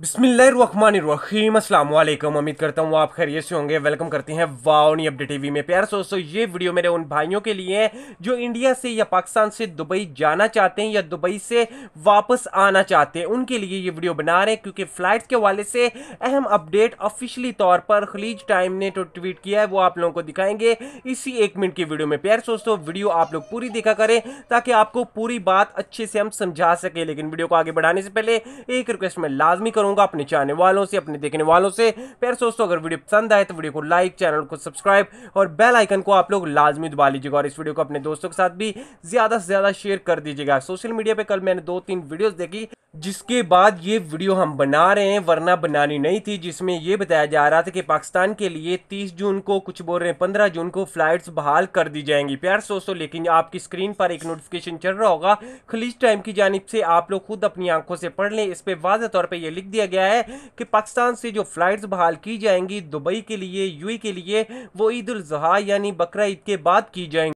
बिस्मिल्लाम असलम उम्मीद करता हूँ आप खैरियत से होंगे वेलकम करते हैं वाओनी अपडेट टीवी में प्यार दोस्तों ये वीडियो मेरे उन भाइयों के लिए है जो इंडिया से या पाकिस्तान से दुबई जाना चाहते हैं या दुबई से वापस आना चाहते हैं उनके लिए ये वीडियो बना रहे हैं क्योंकि फ़्लाइट के हवाले से अहम अपडेट ऑफिशली तौर पर खलीज टाइम ने तो ट्वीट किया है वो आप लोगों को दिखाएंगे इसी एक मिनट की वीडियो में प्यार दोस्तों वीडियो आप लोग पूरी देखा करें ताकि आपको पूरी बात अच्छे से हम समझा सकें लेकिन वीडियो को आगे बढ़ाने से पहले एक रिक्वेस्ट मैं लाजमी करूँ चाहूँगा अपने चाहने वालों से अपने देखने वालों से फिर दोस्तों अगर वीडियो पसंद आए तो वीडियो को लाइक चैनल को सब्सक्राइब और बेल आइकन को आप लोग लाजमी दबा लीजिएगा और इस वीडियो को अपने दोस्तों के साथ भी ज़्यादा से ज़्यादा शेयर कर दीजिएगा सोशल मीडिया पर कल मैंने दो तीन वीडियोज़ देखी जिसके बाद ये वीडियो हम बना रहे हैं वरना बनानी नहीं थी जिसमें ये बताया जा रहा था कि पाकिस्तान के लिए 30 जून को कुछ बोल रहे हैं 15 जून को फ़्लाइट्स बहाल कर दी जाएंगी प्यार दोस्तों लेकिन आपकी स्क्रीन पर एक नोटिफिकेशन चल रहा होगा खलीज टाइम की जानब से आप लोग खुद अपनी आंखों से पढ़ लें इस पर वाज तौर पर यह लिख दिया गया है कि पाकिस्तान से जो फ़्लाइट्स बहाल की जाएंगी दुबई के लिए यू के लिए वो ईद उजहा यानी बकर ईद के बाद की जाएंगी